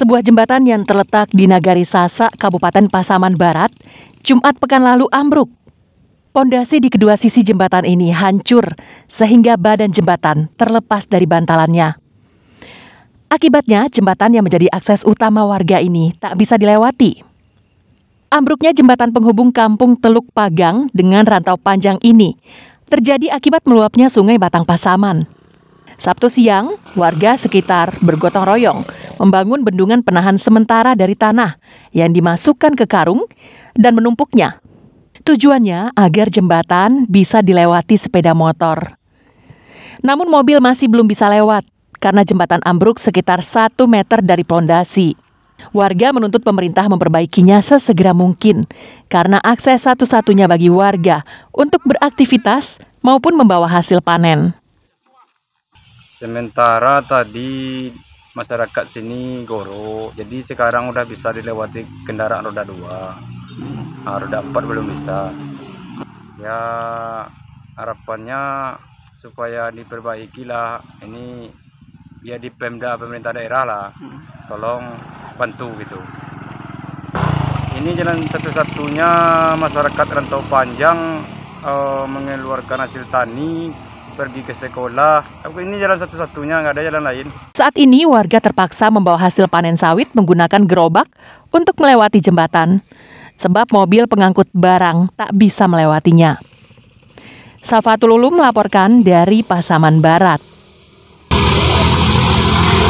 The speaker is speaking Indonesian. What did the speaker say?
Sebuah jembatan yang terletak di Nagari Sasa, Kabupaten Pasaman Barat, Jumat pekan lalu ambruk. Pondasi di kedua sisi jembatan ini hancur sehingga badan jembatan terlepas dari bantalannya. Akibatnya, jembatan yang menjadi akses utama warga ini tak bisa dilewati. Ambruknya jembatan penghubung kampung Teluk Pagang dengan rantau panjang ini terjadi akibat meluapnya sungai Batang Pasaman. Sabtu siang, warga sekitar bergotong royong membangun bendungan penahan sementara dari tanah yang dimasukkan ke karung dan menumpuknya. Tujuannya agar jembatan bisa dilewati sepeda motor. Namun mobil masih belum bisa lewat karena jembatan ambruk sekitar 1 meter dari pondasi. Warga menuntut pemerintah memperbaikinya sesegera mungkin karena akses satu-satunya bagi warga untuk beraktivitas maupun membawa hasil panen. Sementara tadi masyarakat sini goro jadi sekarang udah bisa dilewati kendaraan roda dua nah, roda empat belum bisa ya harapannya supaya diperbaiki lah ini ya di Pemda pemerintah daerah lah tolong bantu gitu ini jalan satu-satunya masyarakat rantau panjang eh, mengeluarkan hasil tani pergi ke sekolah. Aku ini jalan satu-satunya, nggak ada jalan lain. Saat ini warga terpaksa membawa hasil panen sawit menggunakan gerobak untuk melewati jembatan. Sebab mobil pengangkut barang tak bisa melewatinya. Safatululu melaporkan dari Pasaman Barat.